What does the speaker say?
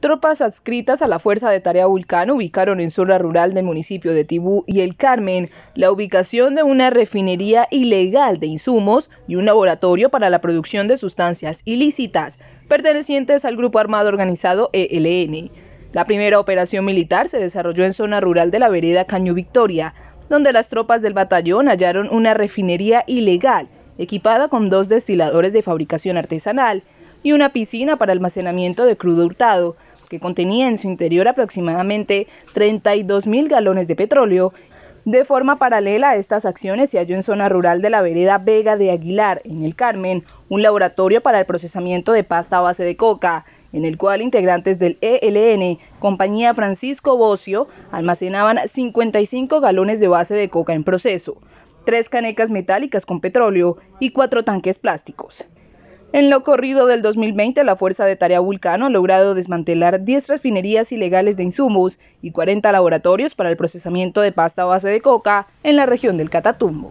Tropas adscritas a la Fuerza de Tarea Vulcán ubicaron en zona rural del municipio de Tibú y El Carmen la ubicación de una refinería ilegal de insumos y un laboratorio para la producción de sustancias ilícitas pertenecientes al grupo armado organizado ELN. La primera operación militar se desarrolló en zona rural de la vereda Caño Victoria, donde las tropas del batallón hallaron una refinería ilegal equipada con dos destiladores de fabricación artesanal y una piscina para almacenamiento de crudo hurtado, que contenía en su interior aproximadamente 32 mil galones de petróleo. De forma paralela a estas acciones se halló en zona rural de la vereda Vega de Aguilar, en el Carmen, un laboratorio para el procesamiento de pasta a base de coca, en el cual integrantes del ELN, compañía Francisco Bocio, almacenaban 55 galones de base de coca en proceso, tres canecas metálicas con petróleo y cuatro tanques plásticos. En lo corrido del 2020, la Fuerza de Tarea Vulcano ha logrado desmantelar 10 refinerías ilegales de insumos y 40 laboratorios para el procesamiento de pasta a base de coca en la región del Catatumbo.